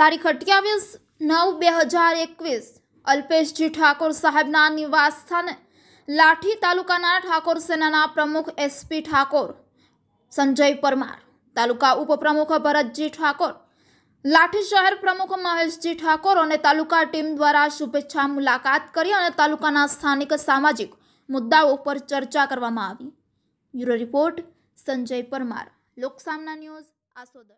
તારીખ અઠ્યાવીસ નવ બે હજાર એકવીસ અલ્પેશજી ઠાકોર સાહેબના નિવાસ સ્થાને લાઠી તાલુકાના ઠાકોર સેનાના પ્રમુખ એસપી ઠાકોર સંજય પરમાર તાલુકા ઉપપ્રમુખ ભરતજી ઠાકોર લાઠી શહેર પ્રમુખ મહેશજી ઠાકોર અને તાલુકા ટીમ દ્વારા શુભેચ્છા મુલાકાત કરી અને તાલુકાના સ્થાનિક સામાજિક મુદ્દાઓ ઉપર ચર્ચા કરવામાં આવી bureau report Sanjay Parmar Loksamna news Asodar